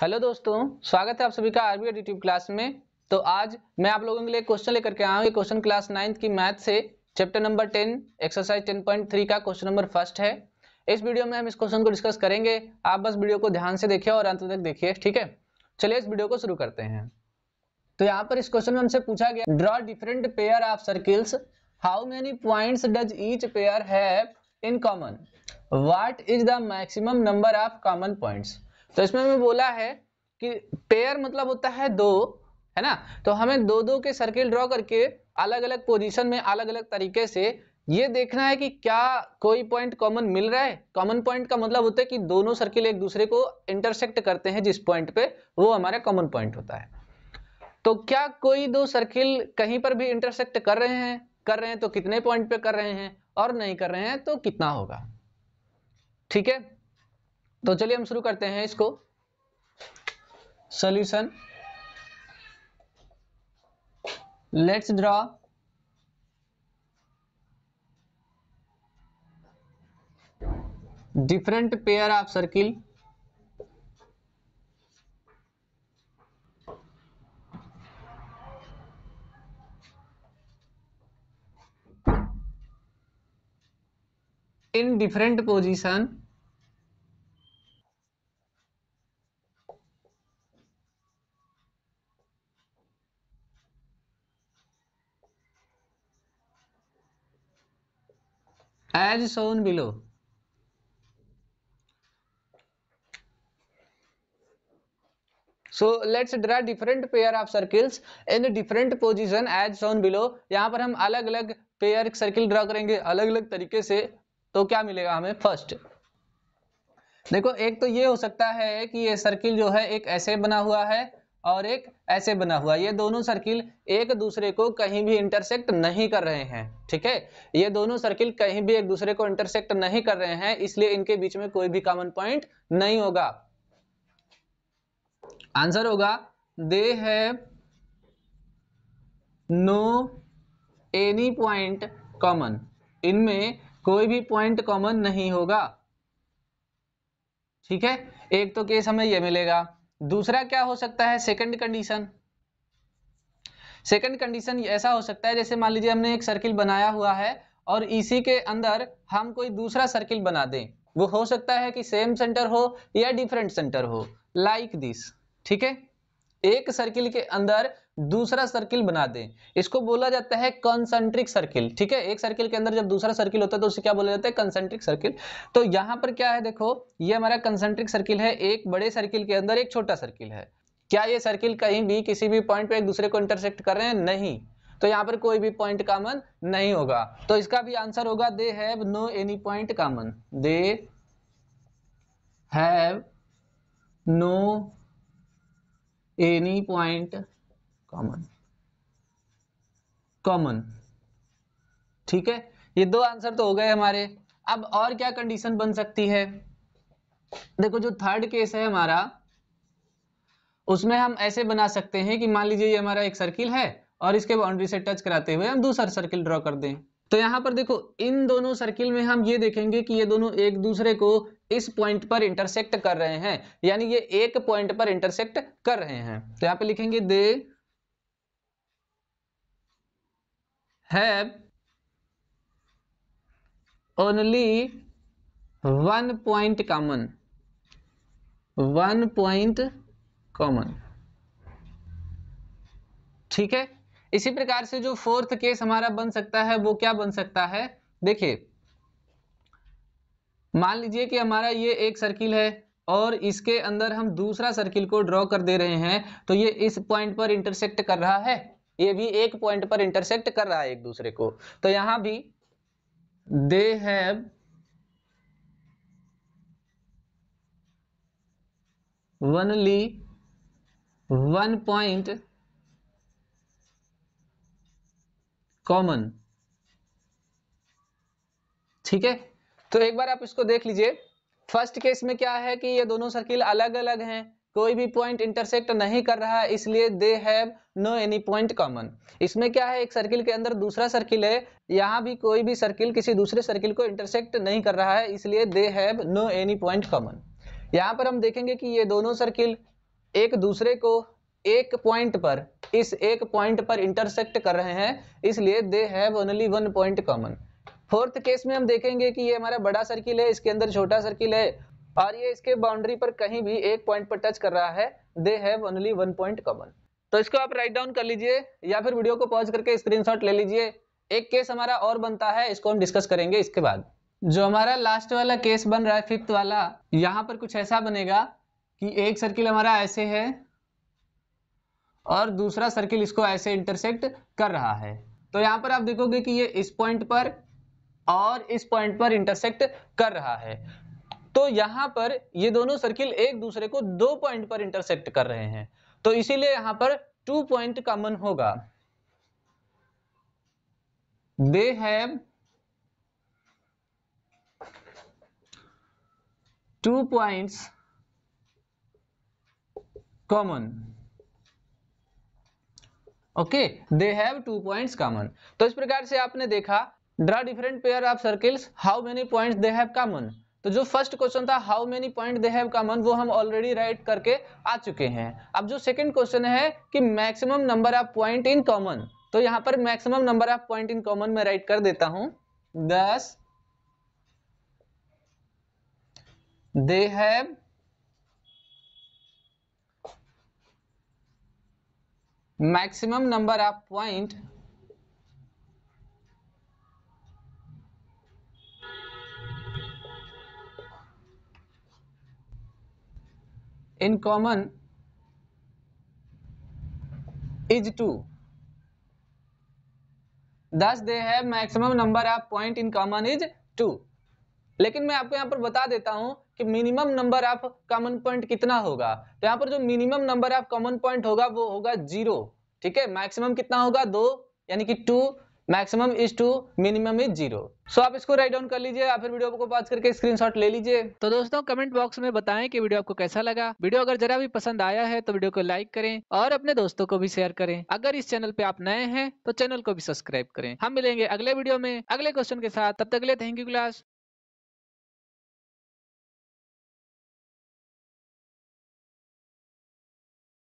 hello दोस्तों स्वागत है आप सभी का आरबीआई यूट्यूब क्लास में तो आज मैं आप लोगों के लिए क्वेश्चन लेकर के आया हूँ क्वेश्चन क्लास नाइन्थ की मैथ से chapter number ten exercise ten point three का क्वेश्चन नंबर फर्स्ट है इस वीडियो में हम इस क्वेश्चन को डिस्कस करेंगे आप बस वीडियो को ध्यान से देखिए और अंत तक देखिए ठीक है चलिए इस वीडियो को शुरू करते हैं तो यहाँ पर इस क्वेश्चन में हमसे पूछा गया draw different pair of circles how many point does each pair have in common what is the maximum number of common points तो इसमें हमें बोला है कि पेयर मतलब होता है दो है ना तो हमें दो दो के सर्किल ड्रॉ करके अलग अलग पोजीशन में अलग अलग तरीके से ये देखना है कि क्या कोई पॉइंट कॉमन मिल रहा है कॉमन पॉइंट का मतलब होता है कि दोनों सर्किल एक दूसरे को इंटरसेक्ट करते हैं जिस पॉइंट पे वो हमारा कॉमन पॉइंट होता है तो क्या कोई दो सर्किल कहीं पर भी इंटरसेक्ट कर रहे हैं कर रहे हैं तो कितने पॉइंट पे कर रहे हैं और नहीं कर रहे हैं तो कितना होगा ठीक है तो चलिए हम शुरू करते हैं इसको solution let's draw different pair of circle in different position as shown below so let's draw different pair of circles in different position as shown below यहाँ पर हम अलग अलग पेयर सर्किल ड्रा करेंगे अलग अलग तरीके से तो क्या मिलेगा हमें फर्स्ट देखो एक तो ये हो सकता है कि ये सर्किल जो है एक ऐसे बना हुआ है और एक ऐसे बना हुआ ये दोनों सर्किल एक दूसरे को कहीं भी इंटरसेक्ट नहीं कर रहे हैं ठीक है ये दोनों सर्किल कहीं भी एक दूसरे को इंटरसेक्ट नहीं कर रहे हैं इसलिए इनके बीच में कोई भी कॉमन पॉइंट नहीं होगा आंसर होगा they have no any point common इनमें कोई भी पॉइंट कॉमन नहीं होगा ठीक है एक तो केस हमें यह मिलेगा दूसरा क्या हो सकता है सेकंड कंडीशन सेकंड कंडीशन ऐसा हो सकता है जैसे मान लीजिए हमने एक सर्किल बनाया हुआ है और इसी के अंदर हम कोई दूसरा सर्किल बना दें वो हो सकता है कि सेम सेंटर हो या डिफरेंट सेंटर हो लाइक दिस ठीक है एक सर्किल के अंदर दूसरा सर्किल बना दें इसको बोला जाता है कंसेंट्रिक सर्किल ठीक है एक सर्किल के अंदर जब दूसरा सर्किल होता है तो उसे क्या बोला जाता है कंसेंट्रिक सर्किल तो यहां पर क्या है देखो ये हमारा कंसेंट्रिक सर्किल है एक बड़े सर्किल के अंदर एक छोटा सर्किल है क्या ये सर्किल कहीं भी किसी भी पॉइंट पे एक दूसरे को इंटरसेक्ट कर रहे हैं नहीं तो यहां पर कोई भी पॉइंट कॉमन नहीं होगा तो इसका भी आंसर होगा they have no any point common they have no any point common common ठीक है ये दो आंसर तो हो गए हमारे अब और क्या कंडीशन बन सकती है देखो जो थर्ड केस है हमारा उसमें हम ऐसे बना सकते हैं कि मान लीजिए ये हमारा एक सर्किल है और इसके बाउंड्री से टच कराते हुए हम दूसरा सर्किल ड्रॉ कर दें तो यहां पर देखो इन दोनों सर्किल में हम ये देखेंगे कि ये दोनों एक दूसरे को इस पॉइंट पर इंटरसेक्ट कर रहे हैं यानी ये एक पॉइंट पर इंटरसेक्ट कर रहे हैं तो यहां पे लिखेंगे they have only one point common one point common ठीक है इसी प्रकार से जो फोर्थ केस हमारा बन सकता है वो क्या बन सकता है देखिए मान लीजिए कि हमारा ये एक सर्किल है और इसके अंदर हम दूसरा सर्किल को ड्रॉ कर दे रहे हैं तो ये इस पॉइंट पर इंटरसेक्ट कर रहा है ये भी एक पॉइंट पर इंटरसेक्ट कर रहा है एक दूसरे को तो यहां भी they have only one point common ठीक है तो एक बार आप इसको देख लीजिए फर्स्ट केस में क्या है कि ये दोनों सर्किल अलग अलग हैं कोई भी पॉइंट इंटरसेक्ट नहीं कर रहा है इसलिए they have no any point common इसमें क्या है एक सर्किल के अंदर दूसरा सर्किल है यहाँ भी कोई भी सर्किल किसी दूसरे सर्किल को इंटरसेक्ट नहीं कर रहा है इसलिए they have no any point common यहाँ पर हम देखेंगे कि ये दोनों सर्किल एक दूसरे को एक पॉइंट पर इस एक पॉइंट पर इंटरसेक्ट कर रहे हैं इसलिए they have only one point common fourth case में हम देखेंगे कि ये हमारा बड़ा सर्किल है इसके अंदर छोटा सर्किल है और ये इसके बाउंड्री पर कहीं भी एक पॉइंट पर टच कर रहा है they have only one point common तो इसको आप राइट डाउन कर लीजिए या फिर वीडियो को पॉज करके स्क्रीनशॉट ले लीजिए एक केस हमारा और बनता है इसको हम डिस्कस करेंगे इसके बाद जो हमारा लास्ट वाला केस बन रहा है फिफ्थ वाला यहाँ पर कुछ ऐसा बनेगा कि एक सर्किल हमारा ऐसे है और दूसरा सर्किल इसको ऐसे इंटरसेक्ट कर रहा है तो यहाँ पर आप देखोगे कि ये इस पॉइंट पर और इस पॉइंट पर इंटरसेक्ट कर रहा है तो यहां पर ये दोनों सर्किल एक दूसरे को दो पॉइंट पर इंटरसेक्ट कर रहे हैं तो इसीलिए यहां पर टू पॉइंट कॉमन होगा they have two points common okay they have two points common तो इस प्रकार से आपने देखा draw different pair of circles how many point they have common तो जो फर्स्ट क्वेश्चन था how many point they have common वो हम ऑलरेडी राइट करके आ चुके हैं अब जो सेकंड क्वेश्चन है कि maximum number of point in common तो यहां पर maximum number of point in common मैं राइट कर देता हूं thus they have maximum number of point in common is 2 thus they have maximum number of point in common is 2 लेकिन मैं आपको यहां पर बता देता हूं कि minimum number of common point कितना होगा तो यहाँ पर जो minimum number of common point होगा वो होगा जीरो ठीक है मैक्सिमम कितना होगा दो यानी कि two maximum is two minimum is zero so आप इसको राइट डाउन कर लीजिए या फिर वीडियो को पॉज करके स्क्रीनशॉट ले लीजिए तो दोस्तों कमेंट बॉक्स में बताएं कि वीडियो आपको कैसा लगा वीडियो अगर जरा भी पसंद आया है तो वीडियो को लाइक करें और अपने दोस्तों को भी शेयर करें अगर इस चैनल पे आप नए हैं तो चैनल को भी सब्सक्राइब करें हम मिलेंगे अगले वीडियो में अगले क्वेश्चन के साथ तब तक थैंक यू क्लास